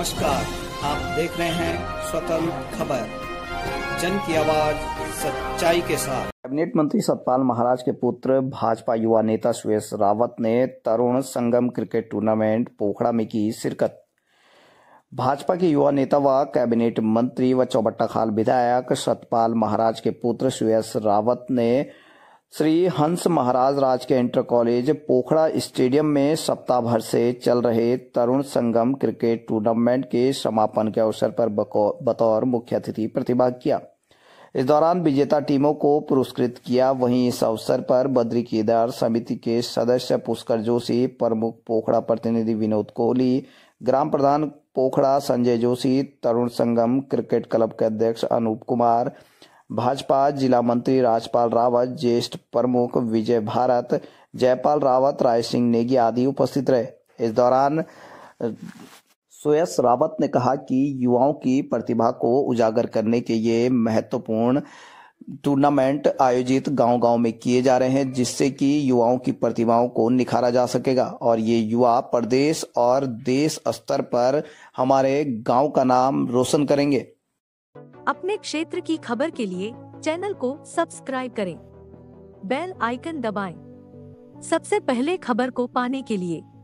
नमस्कार आप देख रहे हैं स्वतंत्र खबर जन की आवाज सच्चाई के साथ कैबिनेट मंत्री सतपाल महाराज के पुत्र भाजपा युवा नेता सुरेश रावत ने तरुण संगम क्रिकेट टूर्नामेंट पोखड़ा में की शिरकत भाजपा के युवा नेता व कैबिनेट मंत्री व चौबट्टा खाल विधायक सतपाल महाराज के पुत्र सुरेश रावत ने श्री हंस महाराज राज के इंटर कॉलेज पोखड़ा स्टेडियम में सप्ताह भर से चल रहे तरुण संगम क्रिकेट टूर्नामेंट के समापन के अवसर पर बतौर मुख्य अतिथि प्रतिभाग किया इस दौरान विजेता टीमों को पुरस्कृत किया वहीं इस अवसर पर बद्री केदार समिति के सदस्य पुष्कर जोशी प्रमुख पोखड़ा प्रतिनिधि विनोद कोहली ग्राम प्रधान पोखड़ा संजय जोशी तरुण संगम क्रिकेट क्लब के अध्यक्ष अनूप कुमार भाजपा जिला मंत्री राजपाल रावत ज्येष्ठ प्रमुख विजय भारत जयपाल रावत राय सिंह नेगी आदि उपस्थित रहे इस दौरान सुयस रावत ने कहा कि युवाओं की प्रतिभा को उजागर करने के ये महत्वपूर्ण टूर्नामेंट आयोजित गांव-गांव में किए जा रहे हैं जिससे कि युवाओं की प्रतिभाओं को निखारा जा सकेगा और ये युवा प्रदेश और देश स्तर पर हमारे गांव का नाम रोशन करेंगे अपने क्षेत्र की खबर के लिए चैनल को सब्सक्राइब करें बेल आइकन दबाएं। सबसे पहले खबर को पाने के लिए